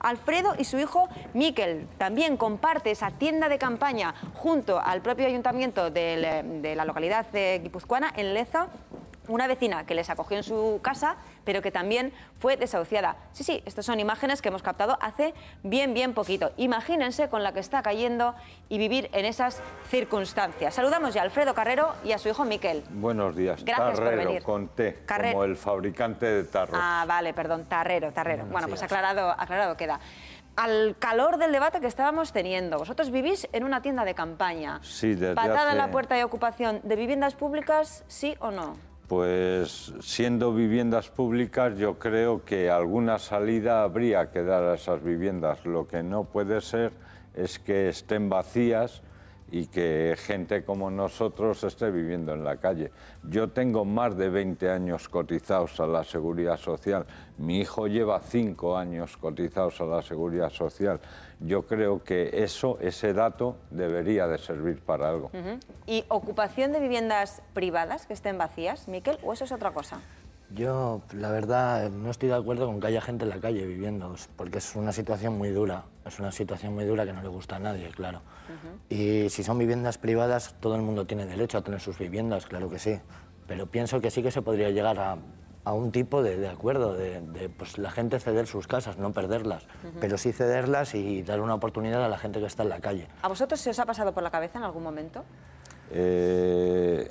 Alfredo y su hijo Miquel también comparte esa tienda de campaña junto al propio ayuntamiento eh, de la localidad eh, guipuzcoana en Leza una vecina que les acogió en su casa, pero que también fue desahuciada. Sí, sí, estas son imágenes que hemos captado hace bien, bien poquito. Imagínense con la que está cayendo y vivir en esas circunstancias. Saludamos ya a Alfredo Carrero y a su hijo Miquel. Buenos días. Gracias por con como el fabricante de tarros. Ah, vale, perdón, Tarrero, Tarrero. bueno, pues aclarado, aclarado queda al calor del debate que estábamos teniendo. Vosotros vivís en una tienda de campaña. Sí, Patada en la puerta de ocupación de viviendas públicas, sí o no? Pues siendo viviendas públicas yo creo que alguna salida habría que dar a esas viviendas. Lo que no puede ser es que estén vacías y que gente como nosotros esté viviendo en la calle. Yo tengo más de 20 años cotizados a la seguridad social, mi hijo lleva 5 años cotizados a la seguridad social. Yo creo que eso, ese dato debería de servir para algo. ¿Y ocupación de viviendas privadas que estén vacías, Miquel, o eso es otra cosa? Yo, la verdad, no estoy de acuerdo con que haya gente en la calle viviendo, porque es una situación muy dura, es una situación muy dura que no le gusta a nadie, claro. Y si son viviendas privadas, todo el mundo tiene derecho a tener sus viviendas, claro que sí, pero pienso que sí que se podría llegar a, un tipo de, acuerdo, de, pues, la gente ceder sus casas, no perderlas, pero sí cederlas y dar una oportunidad a la gente que está en la calle. ¿A vosotros se os ha pasado por la cabeza en algún momento? Eh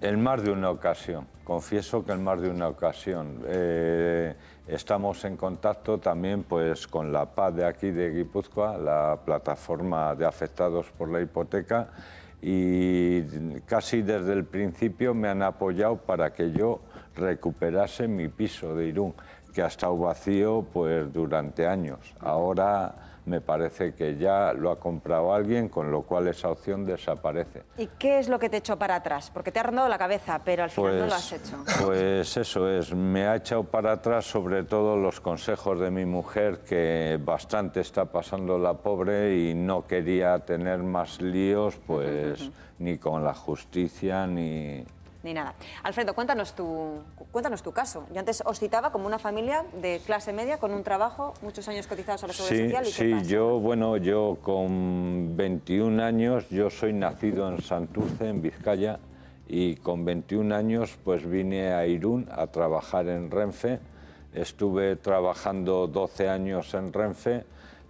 en más de una ocasión, confieso que en más de una ocasión. Eh, estamos en contacto también pues, con la PAD de aquí de Guipúzcoa, la plataforma de afectados por la hipoteca, y casi desde el principio me han apoyado para que yo recuperase mi piso de Irún, que ha estado vacío pues, durante años. Ahora me parece que ya lo ha comprado alguien, con lo cual esa opción desaparece. ¿Y qué es lo que te echó para atrás? Porque te ha rondado la cabeza, pero al final no lo has pues, hecho. Pues eso es, me ha echado para atrás sobre todo los consejos de mi mujer, que bastante está pasando la pobre y no quería tener más líos, pues ni con la justicia, ni ni nada. Alfredo, cuéntanos tu, cuéntanos tu caso. Yo antes os citaba como una familia de clase media con un trabajo, muchos años cotizados a la Seguridad sí, Social. sí, yo, bueno, yo con 21 años, yo soy nacido en Santurce, en Vizcaya, y con 21 años pues vine a Irún a trabajar en Renfe. Estuve trabajando 12 años en Renfe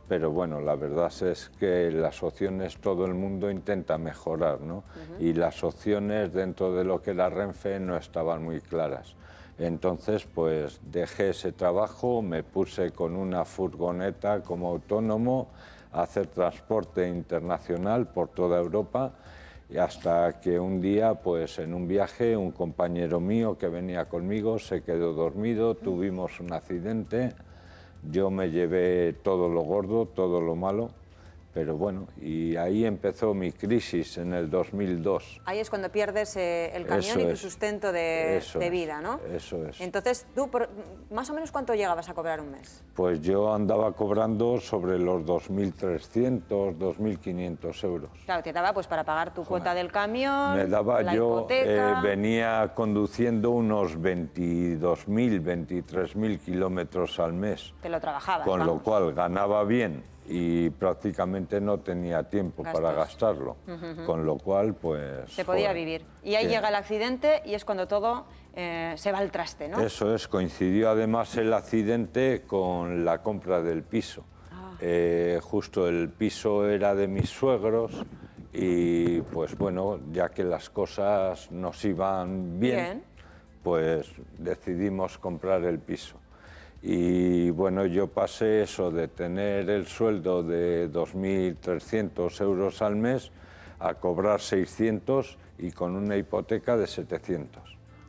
pero bueno, la verdad es que las opciones todo el mundo intenta mejorar, ¿no? Y las opciones dentro de lo que era Renfe no estaban muy claras. Entonces, pues dejé ese trabajo, me puse con una furgoneta como autónomo a hacer transporte internacional por toda Europa y hasta que un día, pues en un viaje, un compañero mío que venía conmigo se quedó dormido, tuvimos un accidente yo me llevé todo lo gordo, todo lo malo pero bueno, y ahí empezó mi crisis en el 2002. Ahí es cuando pierdes eh, el camión y tu sustento de, vida, ¿no? Eso es. Entonces, ¿tú más o menos cuánto llegabas a cobrar un mes? Pues yo andaba cobrando sobre los 2.300, 2.500 euros. Claro, te daba pues para pagar tu cuota del camión, Me daba yo, eh, venía conduciendo unos 22.000, 23.000 kilómetros al mes. Te lo trabajabas. Con lo cual ganaba bien y prácticamente no tenía tiempo para gastarlo, con lo cual pues... Se podía vivir. Y ahí llega el accidente y es cuando todo eh, se va al traste, ¿no? Eso es, coincidió además el accidente con la compra del piso. Ah. Eh, justo el piso era de mis suegros y pues bueno, ya que las cosas nos iban bien. pues decidimos comprar el piso y bueno, yo pasé eso de tener el sueldo de 2.300 euros al mes a cobrar 600 y con una hipoteca de 700.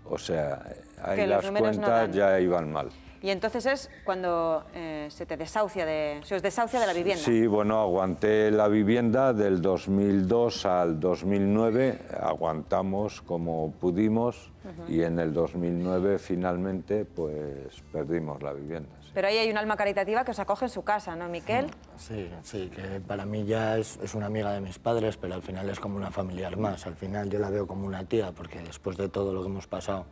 O sea, ahí las cuentas ya iban mal. Y entonces es cuando eh, se te desahucia de, os desahucia de la vivienda. Sí, bueno, aguanté la vivienda del 2002 al 2009, aguantamos como pudimos y en el 2009 finalmente pues perdimos la vivienda. Pero ahí hay un alma caritativa que os acoge en su casa, ¿no, Miquel? Sí, sí, que para mí ya es, es una amiga de mis padres, pero al final es como una familiar más. Al final yo la veo como una tía, porque después de todo lo que hemos pasado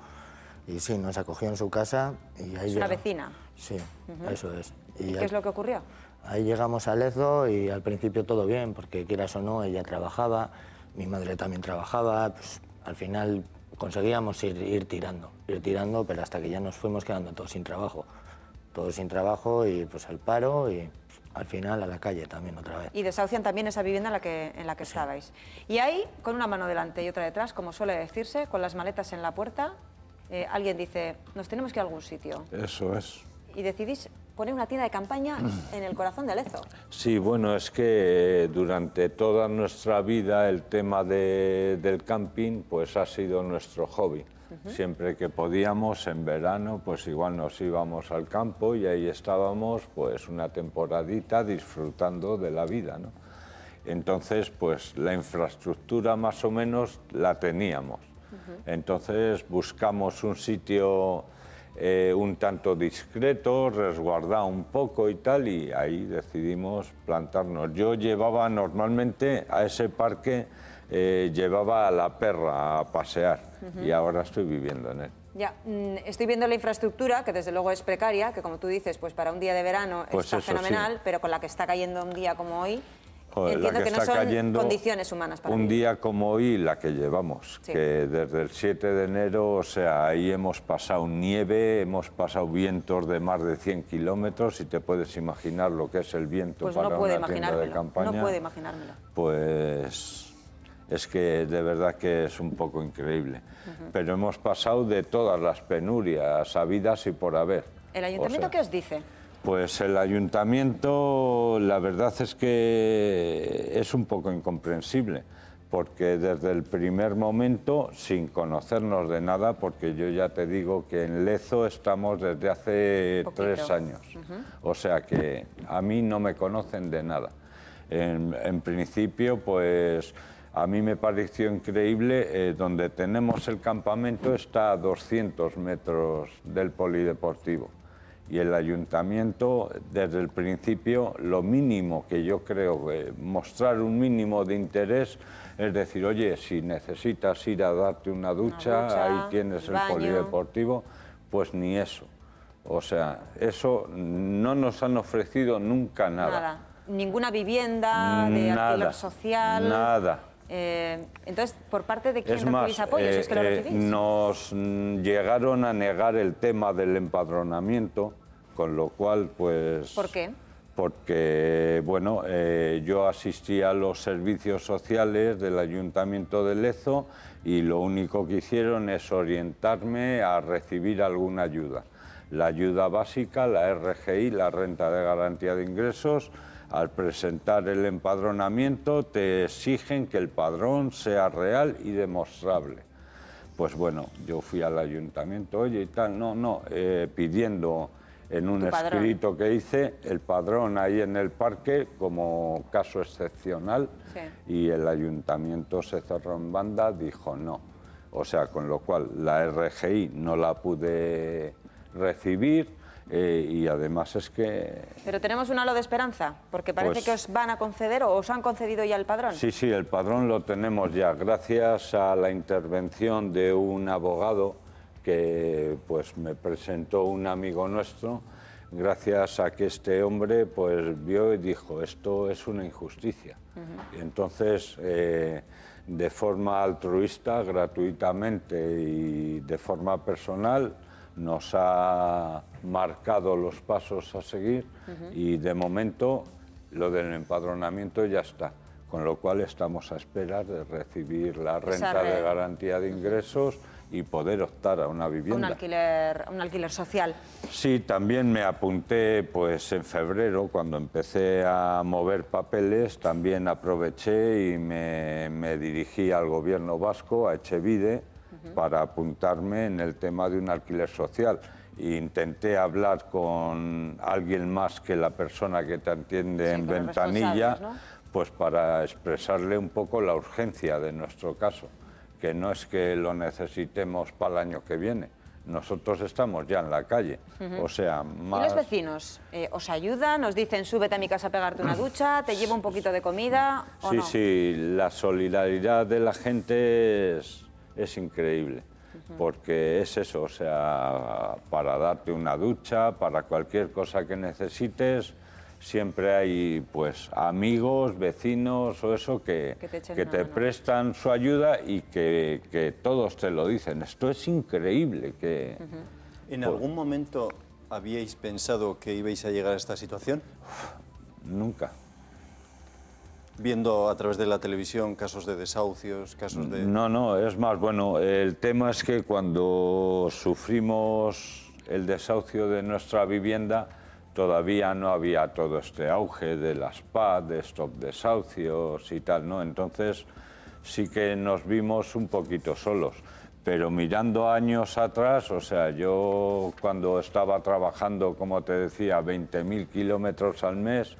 y sí, nos acogió en su casa y ahí... ¿Una vecina? Sí, eso es. ¿Y, qué es lo que ocurrió? Ahí llegamos a Lezo y al principio todo bien, porque quieras o no, ella trabajaba, mi madre también trabajaba, pues al final conseguíamos ir, tirando, ir tirando, pero hasta que ya nos fuimos quedando todos sin trabajo. Todos sin trabajo y pues al paro y al final a la calle también otra vez. Y desahucian también esa vivienda en la que, en la que estabais. Y ahí, con una mano delante y otra detrás, como suele decirse, con las maletas en la puerta, eh, alguien dice, nos tenemos que ir a algún sitio. Eso es. Y decidís poner una tienda de campaña en el corazón de Lezo. Sí, bueno, es que eh, durante toda nuestra vida el tema del camping pues ha sido nuestro hobby. Siempre que podíamos, en verano, pues igual nos íbamos al campo y ahí estábamos pues una temporadita disfrutando de la vida, Entonces, pues la infraestructura más o menos la teníamos entonces buscamos un sitio eh, un tanto discreto, resguardado un poco y tal, y ahí decidimos plantarnos. Yo llevaba normalmente a ese parque, eh, llevaba a la perra a pasear y ahora estoy viviendo en él. Ya, mm, estoy viendo la infraestructura, que desde luego es precaria, que como tú dices, pues para un día de verano es pues está fenomenal, pero con la que está cayendo un día como hoy, que, está condiciones humanas un día como hoy, la que llevamos, que desde el 7 de enero, o sea, ahí hemos pasado nieve, hemos pasado vientos de más de 100 kilómetros, y te puedes imaginar lo que es el viento pues para de campaña. No puede imaginármelo. Pues es que de verdad que es un poco increíble. Pero hemos pasado de todas las penurias habidas y por haber. ¿El ayuntamiento qué os dice? Pues el ayuntamiento, la verdad es que es un poco incomprensible, porque desde el primer momento, sin conocernos de nada, porque yo ya te digo que en Lezo estamos desde hace tres años, o sea que a mí no me conocen de nada. En, principio, pues a mí me pareció increíble, eh, donde tenemos el campamento está a 200 metros del polideportivo y el ayuntamiento desde el principio lo mínimo que yo creo, eh, mostrar un mínimo de interés, es decir, oye, si necesitas ir a darte una ducha, ahí tienes el, polideportivo, pues ni eso. O sea, eso no nos han ofrecido nunca nada. nada. Ninguna vivienda de alquiler social. Nada eh, entonces, ¿por parte de quién es recibís apoyo? es que eh, eh, nos llegaron a negar el tema del empadronamiento, con lo cual, pues... ¿Por qué? Porque, bueno, yo asistí a los servicios sociales del Ayuntamiento de Lezo y lo único que hicieron es orientarme a recibir alguna ayuda. La ayuda básica, la RGI, la renta de garantía de ingresos, al presentar el empadronamiento te exigen que el padrón sea real y demostrable. Pues bueno, yo fui al ayuntamiento, oye y tal, no, no, eh, pidiendo en un escrito que hice el padrón ahí en el parque como caso excepcional y el ayuntamiento se cerró en banda, dijo no. O sea, con lo cual la RGI no la pude recibir, eh, y además es que... Pero tenemos un halo de esperanza, porque parece pues que os van a conceder o os han concedido ya el padrón. Sí, sí, el padrón lo tenemos ya, gracias a la intervención de un abogado que pues, me presentó un amigo nuestro, gracias a que este hombre pues, vio y dijo, esto es una injusticia. entonces... Eh, de forma altruista, gratuitamente y de forma personal, nos ha marcado los pasos a seguir y de momento lo del empadronamiento ya está, con lo cual estamos a esperar de recibir la renta de garantía de ingresos y poder optar a una vivienda. Un alquiler, un alquiler social. Sí, también me apunté pues en febrero cuando empecé a mover papeles, también aproveché y me dirigí al gobierno vasco, a Echevide, para apuntarme en el tema de un alquiler social. intenté hablar con alguien más que la persona que te atiende en ventanilla, pues para expresarle un poco la urgencia de nuestro caso, que no es que lo necesitemos para el año que viene, nosotros estamos ya en la calle. O sea, más... ¿Y los vecinos eh, os ayudan? ¿Nos dicen súbete a mi casa a pegarte una ducha? ¿Te llevo un poquito de comida? sí, sí, la solidaridad de la gente es es increíble, porque es eso, o sea, para darte una ducha, para cualquier cosa que necesites, siempre hay pues amigos, vecinos o eso que, que te, prestan su ayuda y que, todos te lo dicen. Esto es increíble que... ¿En pues algún momento habíais pensado que ibais a llegar a esta situación? Nunca viendo a través de la televisión casos de desahucios, casos de... No, no, es más, bueno, el tema es que cuando sufrimos el desahucio de nuestra vivienda, todavía no había todo este auge de las PAD, de stop desahucios y tal, ¿no? Entonces sí que nos vimos un poquito solos. Pero mirando años atrás, o sea, yo cuando estaba trabajando, como te decía, 20.000 kilómetros al mes,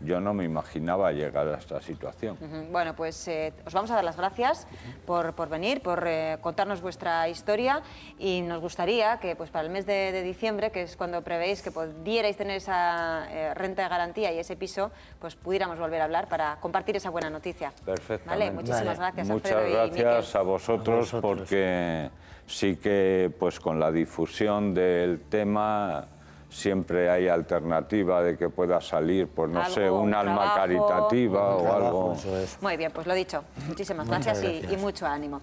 yo no me imaginaba llegar a esta situación. Bueno, pues eh, os vamos a dar las gracias por, venir, por eh, contarnos vuestra historia y nos gustaría que pues, para el mes de, diciembre, que es cuando prevéis que pudierais tener esa eh, renta de garantía y ese piso, pues pudiéramos volver a hablar para compartir esa buena noticia. Perfecto. ¿Vale? Muchísimas gracias. Muchas gracias a, vosotros a vosotros porque sí que pues con la difusión del tema siempre hay alternativa de que pueda salir, por no sé, un, alma caritativa o algo. Muy bien, pues lo dicho. Muchísimas gracias, Y, mucho ánimo.